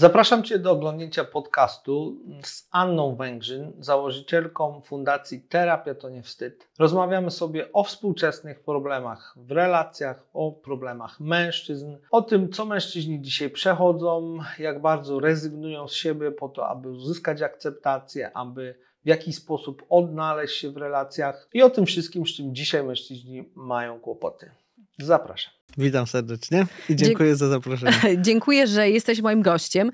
Zapraszam Cię do oglądnięcia podcastu z Anną Węgrzyn, założycielką Fundacji Terapia to nie wstyd. Rozmawiamy sobie o współczesnych problemach w relacjach, o problemach mężczyzn, o tym, co mężczyźni dzisiaj przechodzą, jak bardzo rezygnują z siebie po to, aby uzyskać akceptację, aby w jaki sposób odnaleźć się w relacjach i o tym wszystkim, z czym dzisiaj mężczyźni mają kłopoty. Zapraszam. Witam serdecznie i dziękuję Dzie za zaproszenie. dziękuję, że jesteś moim gościem.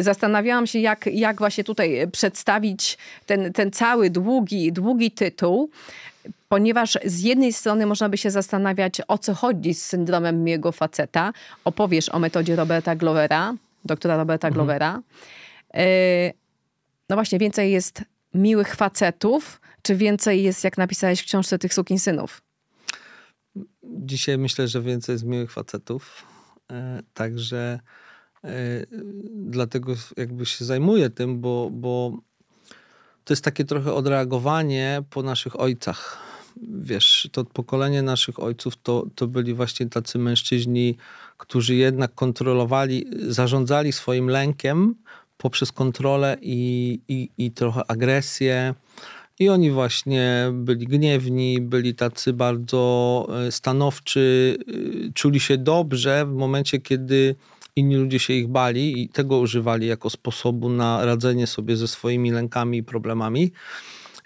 Zastanawiałam się, jak, jak właśnie tutaj e, przedstawić ten, ten cały długi, długi tytuł, ponieważ z jednej strony można by się zastanawiać, o co chodzi z syndromem miłego faceta. Opowiesz o metodzie Roberta Glovera, doktora Roberta mhm. Glovera. Mhm. No właśnie, więcej jest miłych facetów, czy więcej jest, jak napisałeś w książce, tych synów? Dzisiaj myślę, że więcej jest miłych facetów. E, także e, dlatego jakby się zajmuję tym, bo, bo to jest takie trochę odreagowanie po naszych ojcach. Wiesz, to pokolenie naszych ojców to, to byli właśnie tacy mężczyźni, którzy jednak kontrolowali, zarządzali swoim lękiem poprzez kontrolę i, i, i trochę agresję i oni właśnie byli gniewni, byli tacy bardzo e, stanowczy, e, czuli się dobrze w momencie, kiedy inni ludzie się ich bali i tego używali jako sposobu na radzenie sobie ze swoimi lękami i problemami.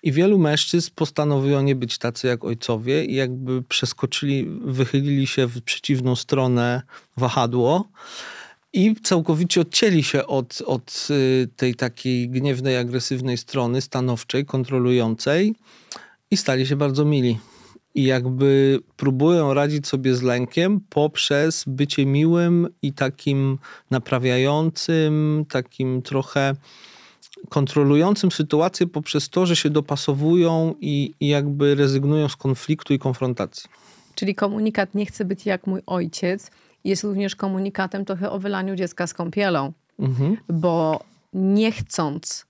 I wielu mężczyzn postanowiło nie być tacy jak ojcowie i jakby przeskoczyli, wychylili się w przeciwną stronę wahadło i całkowicie odcięli się od, od y, tej takiej gniewnej, agresywnej strony stanowczej, kontrolującej i stali się bardzo mili. I jakby próbują radzić sobie z lękiem poprzez bycie miłym i takim naprawiającym, takim trochę kontrolującym sytuację poprzez to, że się dopasowują i, i jakby rezygnują z konfliktu i konfrontacji. Czyli komunikat nie chce być jak mój ojciec, jest również komunikatem trochę o wylaniu dziecka z kąpielą, mhm. bo nie chcąc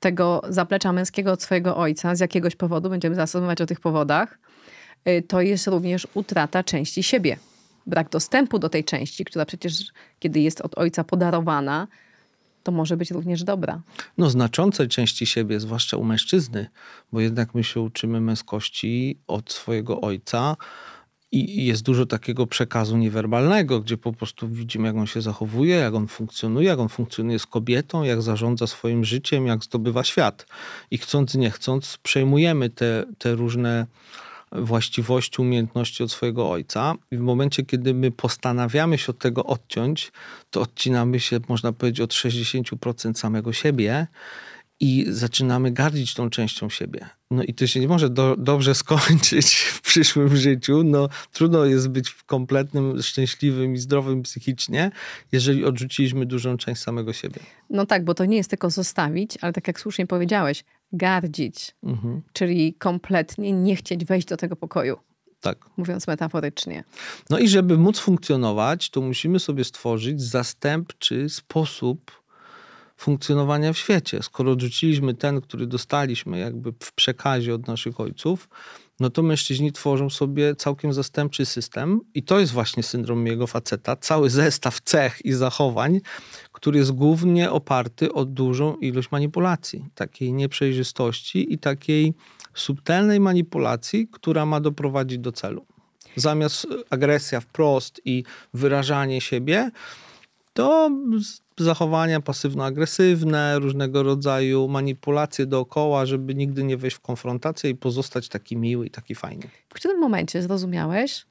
tego zaplecza męskiego od swojego ojca z jakiegoś powodu, będziemy zastosować o tych powodach, y, to jest również utrata części siebie. Brak dostępu do tej części, która przecież, kiedy jest od ojca podarowana, to może być również dobra. No, znaczące części siebie, zwłaszcza u mężczyzny, bo jednak my się uczymy męskości od swojego ojca, i jest dużo takiego przekazu niewerbalnego, gdzie po prostu widzimy, jak on się zachowuje, jak on funkcjonuje, jak on funkcjonuje z kobietą, jak zarządza swoim życiem, jak zdobywa świat. I chcąc, nie chcąc, przejmujemy te, te różne właściwości, umiejętności od swojego ojca. I w momencie, kiedy my postanawiamy się od tego odciąć, to odcinamy się, można powiedzieć, od 60% samego siebie i zaczynamy gardzić tą częścią siebie. No i to się nie może do, dobrze skończyć w przyszłym życiu. No, trudno jest być kompletnym, szczęśliwym i zdrowym psychicznie, jeżeli odrzuciliśmy dużą część samego siebie. No tak, bo to nie jest tylko zostawić, ale tak jak słusznie powiedziałeś, gardzić, mhm. czyli kompletnie nie chcieć wejść do tego pokoju. Tak. Mówiąc metaforycznie. No i żeby móc funkcjonować, to musimy sobie stworzyć zastępczy sposób funkcjonowania w świecie. Skoro odrzuciliśmy ten, który dostaliśmy jakby w przekazie od naszych ojców, no to mężczyźni tworzą sobie całkiem zastępczy system i to jest właśnie syndrom jego faceta. Cały zestaw cech i zachowań, który jest głównie oparty o dużą ilość manipulacji, takiej nieprzejrzystości i takiej subtelnej manipulacji, która ma doprowadzić do celu. Zamiast e, agresja wprost i wyrażanie siebie, to zachowania pasywno-agresywne, różnego rodzaju manipulacje dookoła, żeby nigdy nie wejść w konfrontację i pozostać taki miły i taki fajny. W którym momencie zrozumiałeś,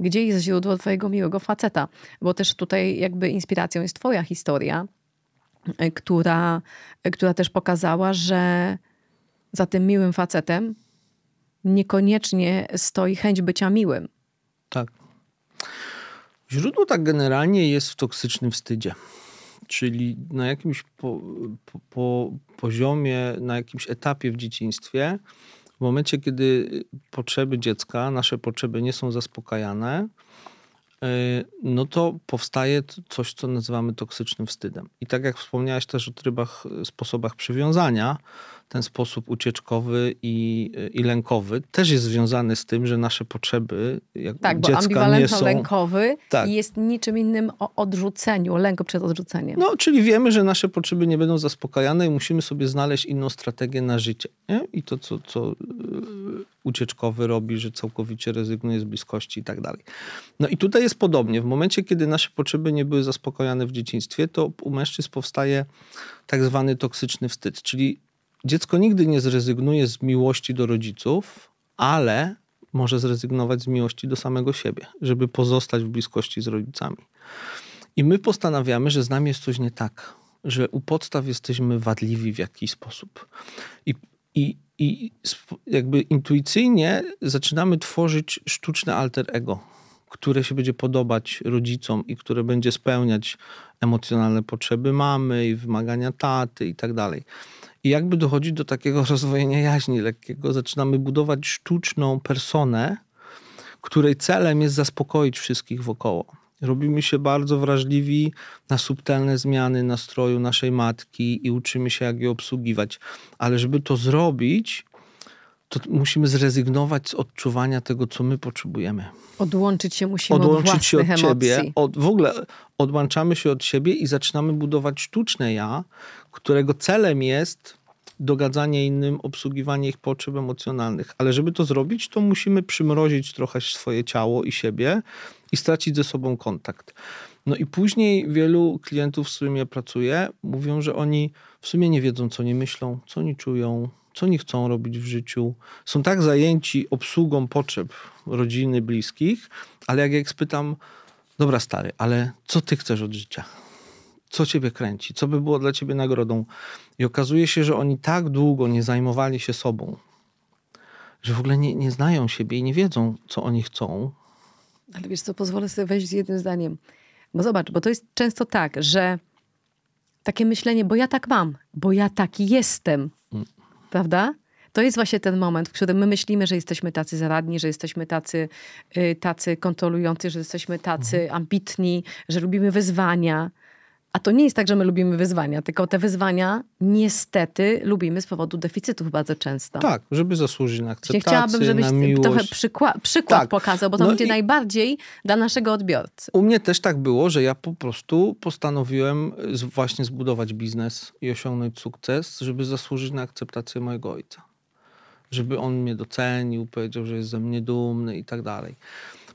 gdzie jest źródło twojego miłego faceta? Bo też tutaj jakby inspiracją jest twoja historia, e, która, e, która też pokazała, że za tym miłym facetem niekoniecznie stoi chęć bycia miłym. Tak. Źródło tak generalnie jest w toksycznym wstydzie czyli na jakimś po, po, po poziomie, na jakimś etapie w dzieciństwie, w momencie, kiedy potrzeby dziecka, nasze potrzeby nie są zaspokajane, y, no to powstaje coś, co nazywamy toksycznym wstydem. I tak jak wspomniałeś też o trybach, y, sposobach przywiązania, ten sposób ucieczkowy i, i lękowy też jest związany z tym, że nasze potrzeby jak tak, dziecka bo ambiwalentno-lękowy tak. jest niczym innym o odrzuceniu, lęku przed odrzuceniem. No, czyli wiemy, że nasze potrzeby nie będą zaspokajane i musimy sobie znaleźć inną strategię na życie. Nie? I to, co, co y, ucieczkowy robi, że całkowicie rezygnuje z bliskości i tak dalej. No i tutaj jest podobnie. W momencie, kiedy nasze potrzeby nie były zaspokojane w dzieciństwie, to u mężczyzn powstaje tak zwany toksyczny wstyd, czyli dziecko nigdy nie zrezygnuje z miłości do rodziców, ale może zrezygnować z miłości do samego siebie, żeby pozostać w bliskości z rodzicami. I my postanawiamy, że z nami jest coś nie tak, że u podstaw jesteśmy wadliwi w jakiś sposób. I, i, i jakby intuicyjnie zaczynamy tworzyć sztuczne alter ego, które się będzie podobać rodzicom i które będzie spełniać emocjonalne potrzeby mamy i wymagania taty i tak dalej. I jakby dochodzi do takiego rozwojenia jaźni lekkiego. Zaczynamy budować sztuczną personę, której celem jest zaspokoić wszystkich wokoło. Robimy się bardzo wrażliwi na subtelne zmiany nastroju naszej matki i uczymy się, jak je obsługiwać. Ale żeby to zrobić, to musimy zrezygnować z odczuwania tego, co my potrzebujemy. Odłączyć się musimy Odłączyć od się od emocji. Od, w ogóle odłączamy się od siebie i zaczynamy budować sztuczne ja, którego celem jest dogadzanie innym, obsługiwanie ich potrzeb emocjonalnych. Ale żeby to zrobić, to musimy przymrozić trochę swoje ciało i siebie i stracić ze sobą kontakt. No i później wielu klientów, z którymi ja pracuję, mówią, że oni w sumie nie wiedzą, co oni myślą, co oni czują, co oni chcą robić w życiu. Są tak zajęci obsługą potrzeb rodziny, bliskich, ale jak ja ich spytam, dobra stary, ale co ty chcesz od życia? Co ciebie kręci? Co by było dla ciebie nagrodą? I okazuje się, że oni tak długo nie zajmowali się sobą, że w ogóle nie, nie znają siebie i nie wiedzą, co oni chcą. Ale wiesz co, pozwolę sobie wejść z jednym zdaniem. Bo zobacz, bo to jest często tak, że takie myślenie, bo ja tak mam, bo ja taki jestem, prawda? To jest właśnie ten moment, w którym my myślimy, że jesteśmy tacy zaradni, że jesteśmy tacy, y, tacy kontrolujący, że jesteśmy tacy mhm. ambitni, że lubimy wyzwania, a to nie jest tak, że my lubimy wyzwania, tylko te wyzwania niestety lubimy z powodu deficytów bardzo często. Tak, żeby zasłużyć na akceptację, Chciałabym, żebyś na miłość. trochę przykład tak. pokazał, bo to no będzie i... najbardziej dla naszego odbiorcy. U mnie też tak było, że ja po prostu postanowiłem y, właśnie zbudować biznes i osiągnąć sukces, żeby zasłużyć na akceptację mojego ojca. Żeby on mnie docenił, powiedział, że jest ze mnie dumny i tak dalej.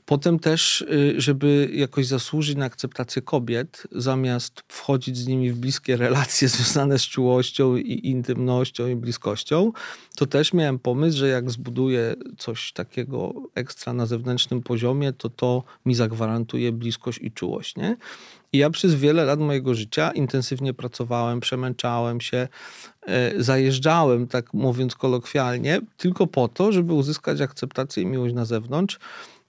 Potem też, y, żeby jakoś zasłużyć na akceptację kobiet, zamiast wchodzić z nimi w bliskie relacje związane z czułością i intymnością i bliskością, to też miałem pomysł, że jak zbuduję coś takiego ekstra na zewnętrznym poziomie, to to mi zagwarantuje bliskość i czułość. Nie? I ja przez wiele lat mojego życia intensywnie pracowałem, przemęczałem się, e, zajeżdżałem, tak mówiąc kolokwialnie, tylko po to, żeby uzyskać akceptację i miłość na zewnątrz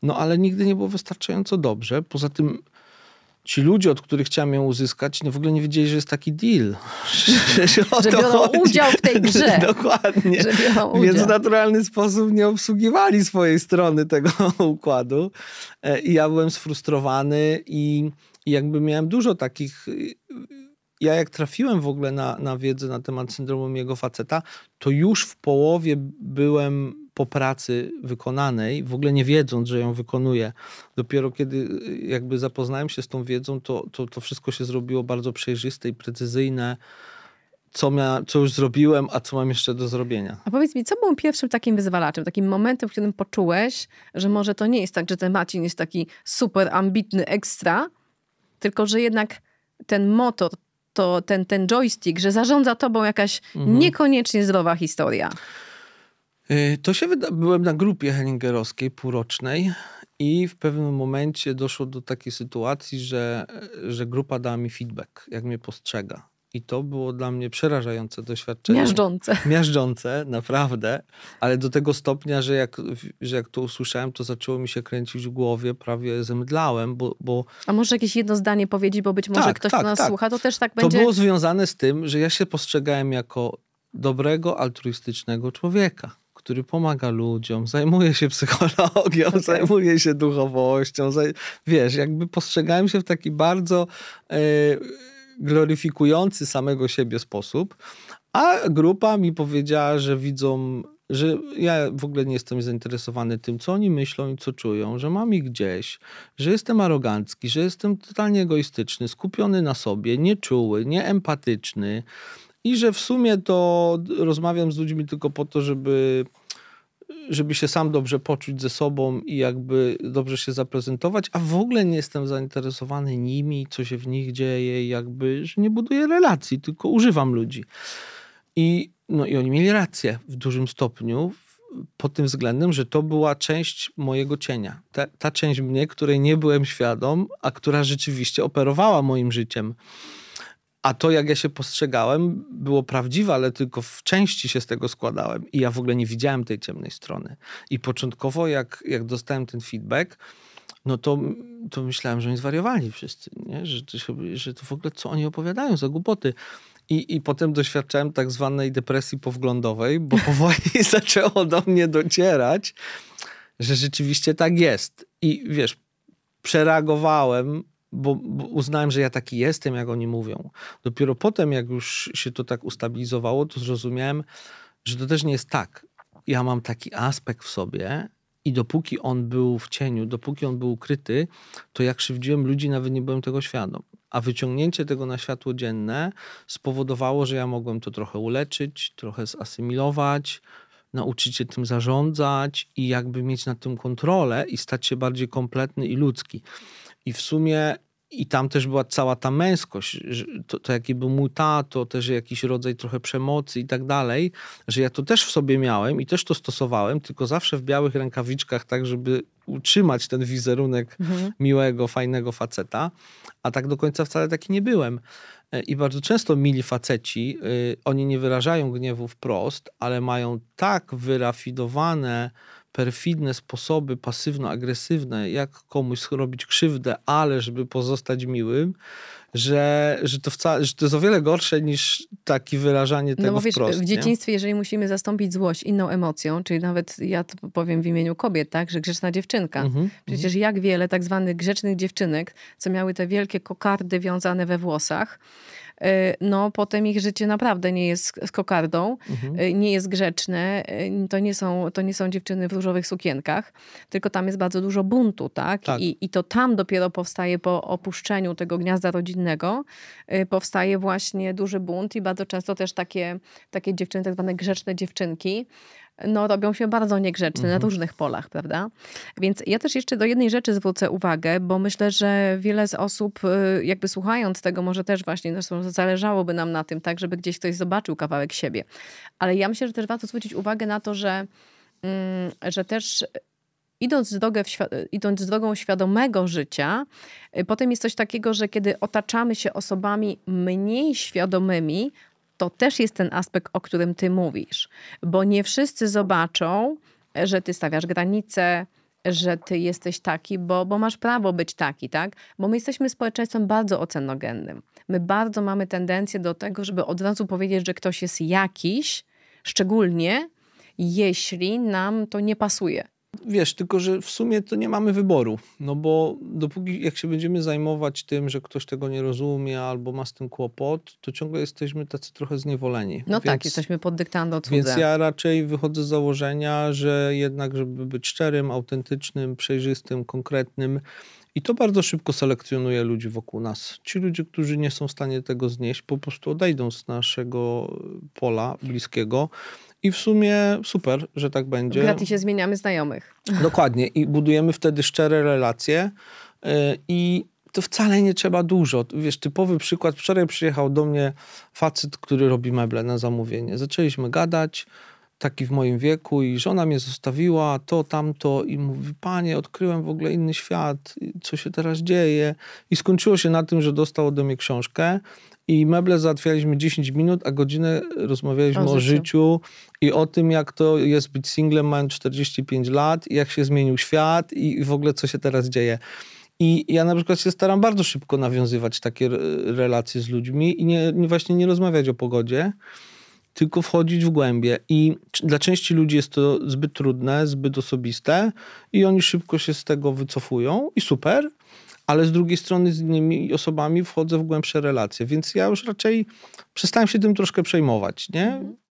no ale nigdy nie było wystarczająco dobrze. Poza tym ci ludzie, od których chciałem ją uzyskać, no w ogóle nie wiedzieli, że jest taki deal. że biorą udział w tej grze. Dokładnie. Że biorą udział. Więc w naturalny sposób nie obsługiwali swojej strony tego układu. E, I ja byłem sfrustrowany i jakby miałem dużo takich y, ja jak trafiłem w ogóle na, na wiedzę na temat syndromu jego faceta, to już w połowie byłem po pracy wykonanej, w ogóle nie wiedząc, że ją wykonuję. Dopiero kiedy y, jakby zapoznałem się z tą wiedzą, to, to, to wszystko się zrobiło bardzo przejrzyste i precyzyjne co, mia, co już zrobiłem, a co mam jeszcze do zrobienia. A powiedz mi, co było pierwszym takim wyzwalaczem, takim momentem, w którym poczułeś, że może to nie jest tak, że ten Marcin jest taki super ambitny ekstra, tylko że jednak ten motor to ten, ten joystick, że zarządza tobą jakaś mhm. niekoniecznie zdrowa historia? Y, to się wyda... Byłem na grupie Hellingerowskiej półrocznej i w pewnym momencie doszło do takiej sytuacji, że, że grupa dała mi feedback, jak mnie postrzega. I to było dla mnie przerażające doświadczenie. Miażdżące. Miażdżące, naprawdę, ale do tego stopnia, że jak, że jak to usłyszałem, to zaczęło mi się kręcić w głowie, prawie zemdlałem, bo... bo... A może jakieś jedno zdanie powiedzieć, bo być może tak, ktoś tak, nas tak. słucha, to też tak będzie... To było związane z tym, że ja się postrzegałem jako dobrego, altruistycznego człowieka który pomaga ludziom, zajmuje się psychologią, okay. zajmuje się duchowością. Zaj wiesz, jakby postrzegałem się w taki bardzo. Yy, gloryfikujący samego siebie sposób, a grupa mi powiedziała, że widzą, że ja w ogóle nie jestem zainteresowany tym, co oni myślą i co czują, że mam ich gdzieś, że jestem arogancki, że jestem totalnie egoistyczny, skupiony na sobie, nieczuły, nieempatyczny i że w sumie to rozmawiam z ludźmi tylko po to, żeby żeby się sam dobrze poczuć ze sobą i jakby dobrze się zaprezentować, a w ogóle nie jestem zainteresowany nimi, co się w nich dzieje, jakby, że nie buduję relacji, tylko używam ludzi. I, no, i oni mieli rację w dużym stopniu, pod tym względem, że to była część mojego cienia. Ta, ta część mnie, której nie byłem świadom, a która rzeczywiście operowała moim życiem. A to, jak ja się postrzegałem, było prawdziwe, ale tylko w części się z tego składałem. I ja w ogóle nie widziałem tej ciemnej strony. I początkowo, jak, jak dostałem ten feedback, no to, to myślałem, że oni zwariowali wszyscy, nie? Że, to się, że to w ogóle co oni opowiadają za głupoty. I, I potem doświadczałem tak zwanej depresji powglądowej, bo powoli zaczęło do mnie docierać, że rzeczywiście tak jest. I wiesz, przereagowałem bo, bo, uznałem, że ja taki jestem, jak oni mówią. Dopiero potem, jak już się to tak ustabilizowało, to zrozumiałem, że to też nie jest tak. Ja mam taki aspekt w sobie i dopóki on był w cieniu, dopóki on był ukryty, to jak krzywdziłem ludzi, nawet nie byłem tego świadom. A wyciągnięcie tego na światło dzienne spowodowało, że ja mogłem to trochę uleczyć, trochę zasymilować, nauczyć się tym zarządzać i jakby mieć nad tym kontrolę i stać się bardziej kompletny i ludzki. I w sumie i tam też była cała ta męskość, to, to jaki był mój tato, też jakiś rodzaj trochę przemocy i tak dalej, że ja to też w sobie miałem i też to stosowałem, tylko zawsze w białych rękawiczkach, tak żeby utrzymać ten wizerunek mhm. miłego, fajnego faceta, a tak do końca wcale taki nie byłem. E, I bardzo często mili faceci, y, oni nie wyrażają gniewu wprost, ale mają tak wyrafinowane perfidne sposoby pasywno-agresywne, jak komuś robić krzywdę, ale żeby pozostać miłym, że, że, to, wcale, że to jest o wiele gorsze niż takie wyrażanie no tego no wiesz, wprost, W dzieciństwie, nie? jeżeli musimy zastąpić złość inną emocją, czyli nawet ja to powiem w imieniu kobiet, tak, że grzeczna dziewczynka. Mhm, mhm. Przecież jak wiele tak zwanych grzecznych dziewczynek, co miały te wielkie kokardy wiązane we włosach, Y, no potem ich życie naprawdę nie jest z kokardą, mhm. Y, nie jest grzeczne. Y, to nie, są, to nie są dziewczyny w różowych sukienkach, tylko tam jest bardzo dużo buntu, tak? tak. I, I to tam dopiero powstaje po opuszczeniu tego gniazda rodzinnego, powstaje właśnie duży bunt i bardzo często też takie, takie dziewczyny, tak zwane grzeczne dziewczynki, no, robią się bardzo niegrzeczne mhm. na różnych polach, prawda? Więc ja też jeszcze do jednej rzeczy zwrócę uwagę, bo myślę, że wiele z osób, y, jakby słuchając tego, może też właśnie zresztą zależałoby nam na tym, tak, żeby gdzieś ktoś zobaczył kawałek siebie. Ale ja myślę, że też warto zwrócić uwagę na to, że, mm, że też idąc, drogę idąc drogą świadomego życia, y, potem jest coś takiego, że kiedy otaczamy się osobami mniej świadomymi, to też jest ten aspekt, o którym ty mówisz, bo nie wszyscy zobaczą, że ty stawiasz granice, że ty jesteś taki, bo, bo masz prawo być taki, tak? Bo my jesteśmy społeczeństwem bardzo ocenogennym. My bardzo mamy tendencję do tego, żeby od razu powiedzieć, że ktoś jest jakiś, szczególnie jeśli nam to nie pasuje. Wiesz, tylko że w sumie to nie mamy wyboru, no bo dopóki jak się będziemy zajmować tym, że ktoś tego nie rozumie albo ma z tym kłopot, to ciągle jesteśmy tacy trochę zniewoleni. No tak, więc, tak, jesteśmy pod dyktando cudze. Więc ja raczej wychodzę z założenia, że jednak, żeby być szczerym, autentycznym, przejrzystym, konkretnym, i to bardzo szybko selekcjonuje ludzi wokół nas. Ci ludzie, którzy nie są w stanie tego znieść, po prostu odejdą z naszego pola bliskiego i w sumie super, że tak będzie. Gratis się zmieniamy znajomych. Dokładnie. I budujemy wtedy szczere relacje. Y, I to wcale nie trzeba dużo. Wiesz, typowy przykład. Wczoraj przyjechał do mnie facet, który robi meble na zamówienie. Zaczęliśmy gadać, taki w moim wieku i żona mnie zostawiła, to, tamto i mówi, panie, odkryłem w ogóle inny świat, co się teraz dzieje. I skończyło się na tym, że dostał ode mnie książkę i meble załatwialiśmy 10 minut, a godzinę rozmawialiśmy o, o życiu i o tym, jak to jest być singlem mając 45 lat, jak się zmienił świat i w ogóle co się teraz dzieje. I ja na przykład się staram bardzo szybko nawiązywać takie relacje z ludźmi i nie, nie właśnie nie rozmawiać o pogodzie, tylko wchodzić w głębie. I dla części ludzi jest to zbyt trudne, zbyt osobiste i oni szybko się z tego wycofują i super, ale z drugiej strony z innymi osobami wchodzę w głębsze relacje, więc ja już raczej przestałem się tym troszkę przejmować, nie? Mhm.